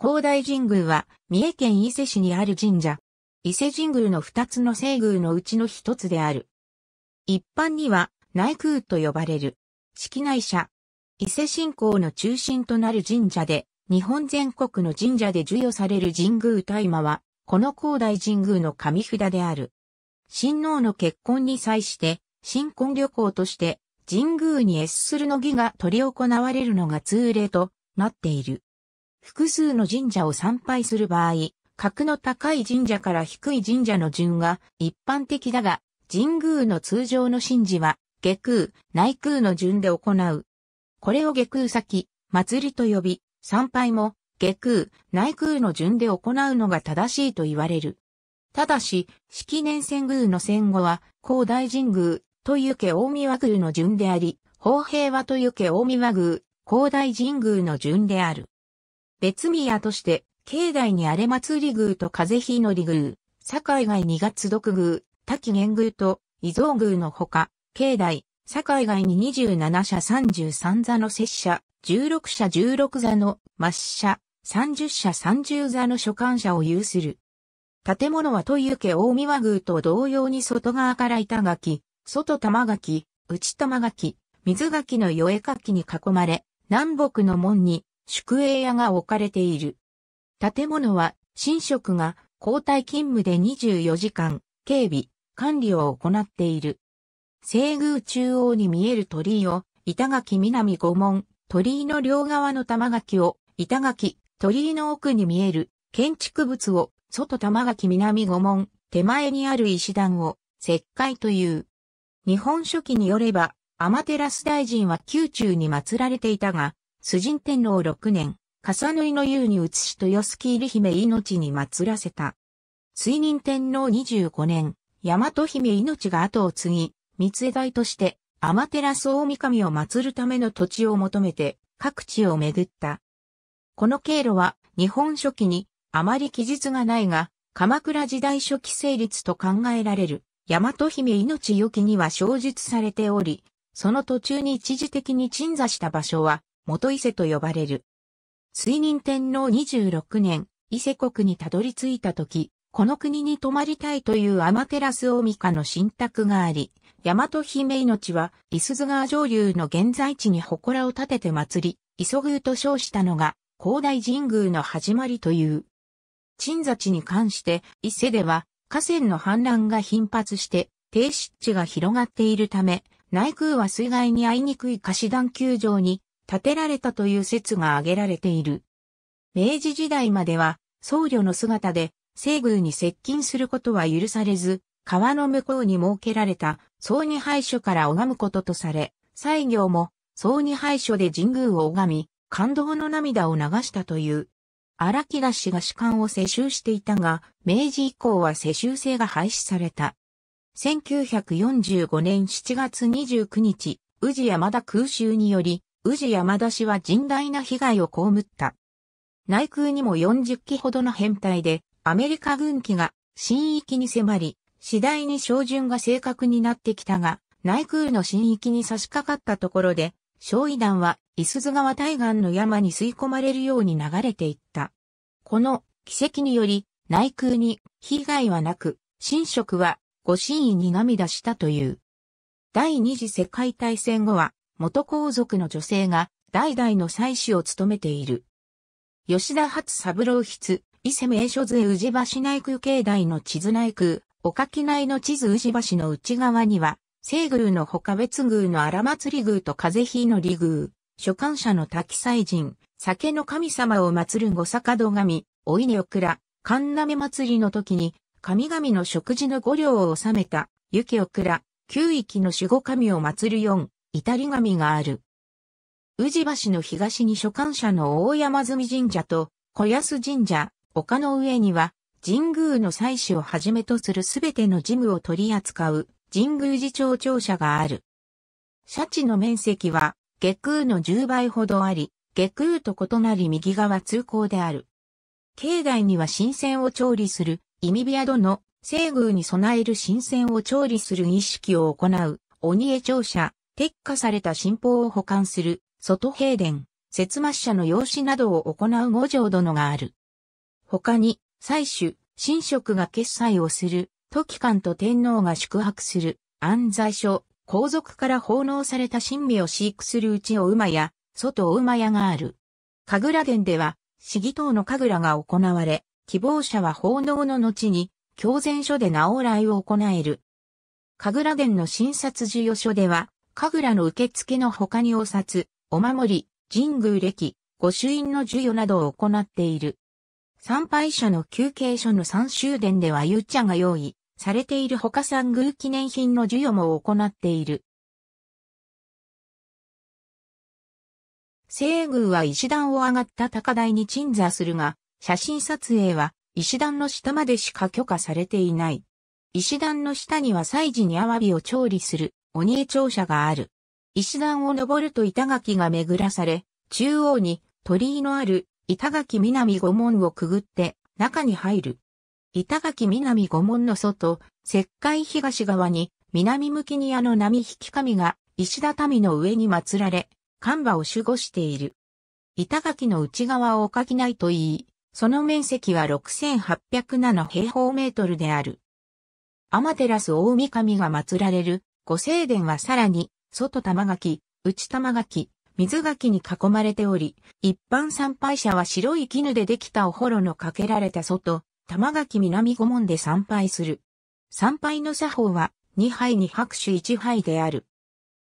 広大神宮は、三重県伊勢市にある神社。伊勢神宮の二つの聖宮のうちの一つである。一般には、内宮と呼ばれる。式内社。伊勢信仰の中心となる神社で、日本全国の神社で授与される神宮大麻は、この広大神宮の上札である。親王の結婚に際して、新婚旅行として、神宮に越するの儀が取り行われるのが通例となっている。複数の神社を参拝する場合、格の高い神社から低い神社の順が一般的だが、神宮の通常の神事は、下空、内空の順で行う。これを下空先、祭りと呼び、参拝も、下空、内空の順で行うのが正しいと言われる。ただし、式年遷宮の戦後は、高大神宮、とゆけ大宮宮の順であり、法平和とゆけ大宮宮、高大神宮の順である。別宮として、境内に荒れ祭り宮と風日の宮、境外二月独宮、滝玄宮と伊蔵宮のほか、境内、境外に27社33座の拙者、16社16座の末社、30社30座の所管者を有する。建物は豊家大見和宮と同様に外側から板垣、外玉垣、内玉垣、水垣の与え垣に囲まれ、南北の門に宿営屋が置かれている。建物は、神職が交代勤務で24時間、警備、管理を行っている。西宮中央に見える鳥居を、板垣南五門、鳥居の両側の玉垣を、板垣、鳥居の奥に見える、建築物を、外玉垣南五門、手前にある石段を、石灰という。日本書紀によれば、アマテラス大臣は宮中に祀られていたが、崇神天皇6年、笠縫の湯に移し豊洲入姫命に祀らせた。水任天皇25年、大和姫命が後を継ぎ、三枝代として、天照大神を祀るための土地を求めて、各地を巡った。この経路は、日本初期に、あまり記述がないが、鎌倉時代初期成立と考えられる、大和姫命良きには小述されており、その途中に一時的に鎮座した場所は、元伊勢と呼ばれる。水任天皇26年、伊勢国にたどり着いた時、この国に泊まりたいというアマテラスオミカの神託があり、大和姫命は、伊豆川上流の現在地に祠を建てて祭り、磯宮と称したのが、広大神宮の始まりという。鎮座地に関して、伊勢では、河川の氾濫が頻発して、低湿地が広がっているため、内宮は水害に遭いにくい貸し団球場に建てられたという説が挙げられている。明治時代までは僧侶の姿で西宮に接近することは許されず、川の向こうに設けられた僧二廃所から拝むこととされ、西行も僧二廃所で神宮を拝み、感動の涙を流したという。荒木田氏が主観を世襲していたが、明治以降は世襲制が廃止された。1945年7月29日、宇治山田空襲により、宇治山田氏は甚大な被害を被った。内空にも40機ほどの編隊で、アメリカ軍機が新域に迫り、次第に照準が正確になってきたが、内空の新域に差し掛かったところで、焼夷弾は、伊豆川対岸の山に吸い込まれるように流れていった。この奇跡により、内空に被害はなく、新職は、ご神意に涙したという。第二次世界大戦後は、元皇族の女性が代々の祭祀を務めている。吉田初三郎筆、伊勢名所図宇治橋内宮境内の地図内宮、おかき内の地図宇治橋の内側には、西宮の他別宮の荒祭り宮と風日の利宮、所管者の滝祭神、酒の神様を祀る御坂戸神、お稲倉、神鍋祭りの時に、神々の食事の五両を収めた、雪倉、九域の守護神を祀る四、至り神がある。宇治橋の東に所管者の大山積神社と小安神社、丘の上には神宮の祭祀をはじめとするすべての事務を取り扱う神宮寺町庁舎がある。社地の面積は下空の10倍ほどあり、下空と異なり右側通行である。境内には新鮮を調理する、意味部宿の、西宮に備える新鮮を調理する儀式を行う、鬼江庁舎、撤下された新奉を保管する、外平殿、節末社の養子などを行う五条殿がある。他に、採取、神職が決裁をする、都機関と天皇が宿泊する、安在所、皇族から奉納された神秘を飼育するうち馬や、外馬屋がある。神楽殿では、市議等の神楽が行われ、希望者は奉納の後に、教前所で直来を行える。神楽殿の診察授与所では、神楽の受付の他にお札、お守り、神宮歴、御朱印の授与などを行っている。参拝者の休憩所の三終殿では湯茶が用意されている他三宮記念品の授与も行っている。西宮は石段を上がった高台に鎮座するが、写真撮影は石段の下までしか許可されていない。石段の下には祭事にアワビを調理する鬼江庁舎がある。石段を登ると板垣が巡らされ、中央に鳥居のある板垣南御門をくぐって中に入る。板垣南御門の外、石灰東側に南向きにあの波引き神が石畳の上に祀られ、看板を守護している。板垣の内側をきないといい、その面積は6807平方メートルである。天照大神が祀られる御正殿はさらに、外玉垣、内玉垣、水垣に囲まれており、一般参拝者は白い絹でできたおほろのかけられた外、玉垣南御門で参拝する。参拝の作法は、二杯に拍手一杯である。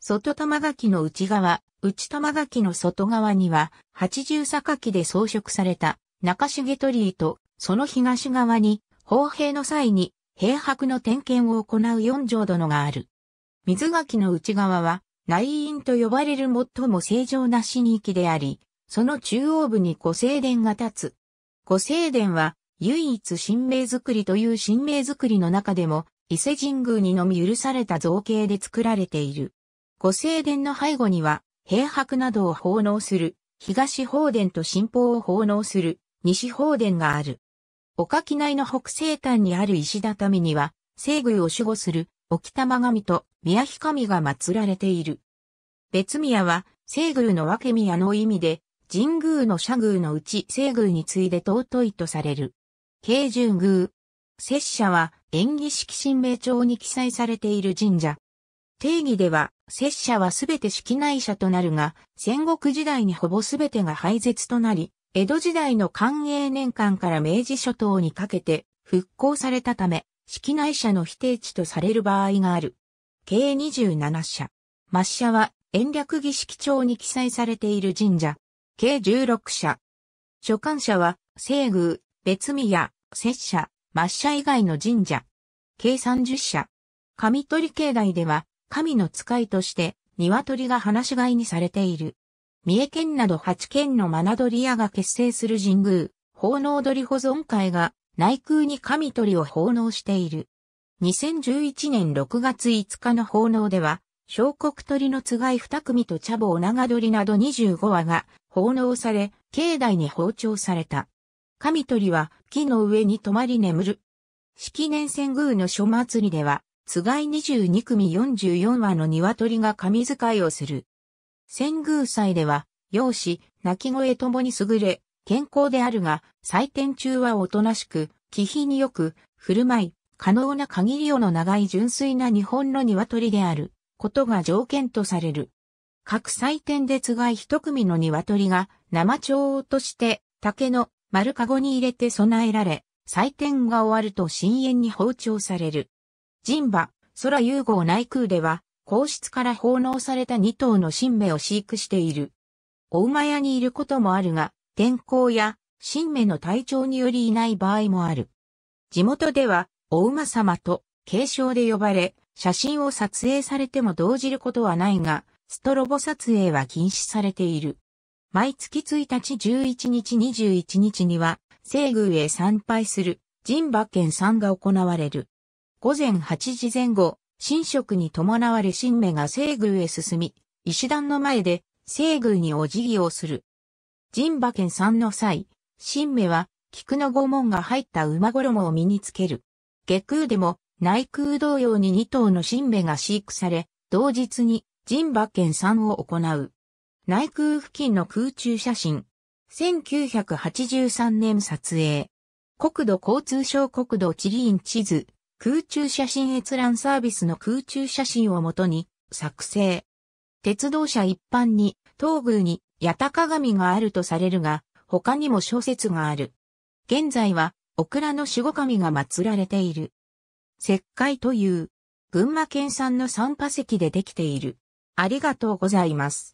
外玉垣の内側、内玉垣の外側には、八重榊で装飾された中重鳥居と、その東側に、砲兵の際に、兵白の点検を行う四条殿がある。水垣の内側は内院と呼ばれる最も正常な死に域であり、その中央部に御聖殿が立つ。御聖殿は唯一神明作りという神明作りの中でも伊勢神宮にのみ許された造形で作られている。御聖殿の背後には、平白などを奉納する、東方殿と新宝を奉納する、西方殿がある。おかき内の北西端にある石畳には、西宮を守護する、沖玉神と宮彦神が祀られている。別宮は、西宮の分け宮の意味で、神宮の社宮のうち西宮に次いで尊いとされる。慶順宮。拙者は、演技式神明帳に記載されている神社。定義では、拙者はすべて式内社となるが、戦国時代にほぼすべてが廃絶となり、江戸時代の寛永年間から明治初頭にかけて復興されたため、式内社の否定地とされる場合がある。計27社。抹社は、延暦儀式帳に記載されている神社、計16社。所管者は、西宮、別宮、拙社、抹社以外の神社、計30社。神取境内では、神の使いとして、鶏が放し飼いにされている。三重県など8県の学鳥屋が結成する神宮、奉納鳥保存会が内宮に神鳥を奉納している。2011年6月5日の奉納では、小国鳥のつがい二組と茶房長鳥など25羽が奉納され、境内に包丁された。神鳥は木の上に泊まり眠る。式年遷宮の書祭りでは、つがい22組44羽の鶏が神遣いをする。遷宮祭では、容姿、鳴き声ともに優れ、健康であるが、祭典中はおとなしく、気品によく、振る舞い、可能な限りをの長い純粋な日本の鶏であることが条件とされる。各祭典でつがい一組の鶏が生蝶として竹の丸かごに入れて備えられ、祭典が終わると深淵に包丁される。神馬、空融合内空では、皇室から奉納された二頭の神芽を飼育している。お馬屋にいることもあるが、天候や神芽の体調によりいない場合もある。地元では、お馬様と継承で呼ばれ、写真を撮影されても動じることはないが、ストロボ撮影は禁止されている。毎月1日11日21日には、西宮へ参拝する神馬県参が行われる。午前8時前後、神職に伴われ神目が西宮へ進み、石段の前で西宮にお辞儀をする。神馬県参の際、神目は菊の御門が入った馬衣を身につける。下空でも内空同様に2頭の新芽が飼育され、同日に人馬県産を行う。内空付近の空中写真。1983年撮影。国土交通省国土地理院地図、空中写真閲覧サービスの空中写真をもとに作成。鉄道車一般に東宮に八鷹神があるとされるが、他にも小説がある。現在はオクラの守護神が祀られている。石灰という、群馬県産の三波石でできている。ありがとうございます。